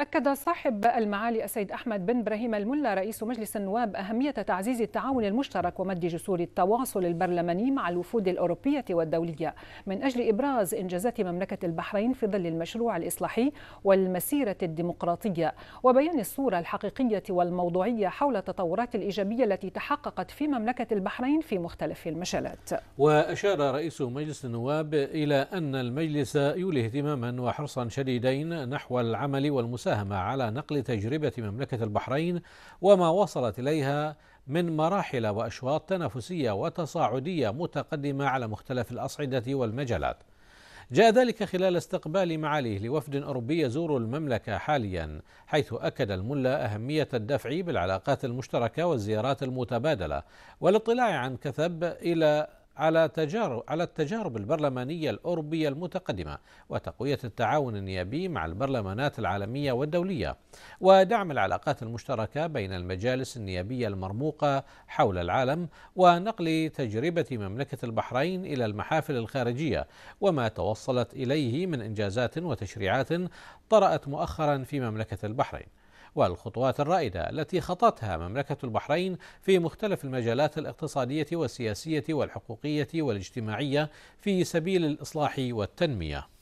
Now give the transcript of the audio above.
أكد صاحب المعالي السيد أحمد بن إبراهيم الملا رئيس مجلس النواب أهمية تعزيز التعاون المشترك ومد جسور التواصل البرلماني مع الوفود الأوروبية والدولية من أجل إبراز إنجازات مملكة البحرين في ظل المشروع الإصلاحي والمسيرة الديمقراطية وبيان الصورة الحقيقية والموضوعية حول التطورات الإيجابية التي تحققت في مملكة البحرين في مختلف المجالات وأشار رئيس مجلس النواب إلى أن المجلس يولي اهتماما وحرصا شديدين نحو العمل والمساعدة ساهم على نقل تجربة مملكة البحرين وما وصلت إليها من مراحل وأشواط تنافسية وتصاعدية متقدمة على مختلف الأصعدة والمجالات. جاء ذلك خلال استقبال معاليه لوفد أوروبي يزور المملكة حاليا حيث أكد الملا أهمية الدفع بالعلاقات المشتركة والزيارات المتبادلة والاطلاع عن كثب إلى على تجارب على التجارب البرلمانية الأوروبية المتقدمة وتقوية التعاون النيابي مع البرلمانات العالمية والدولية ودعم العلاقات المشتركة بين المجالس النيابية المرموقة حول العالم ونقل تجربة مملكة البحرين إلى المحافل الخارجية وما توصلت إليه من إنجازات وتشريعات طرأت مؤخرا في مملكة البحرين والخطوات الرائدة التي خطتها مملكة البحرين في مختلف المجالات الاقتصادية والسياسية والحقوقية والاجتماعية في سبيل الإصلاح والتنمية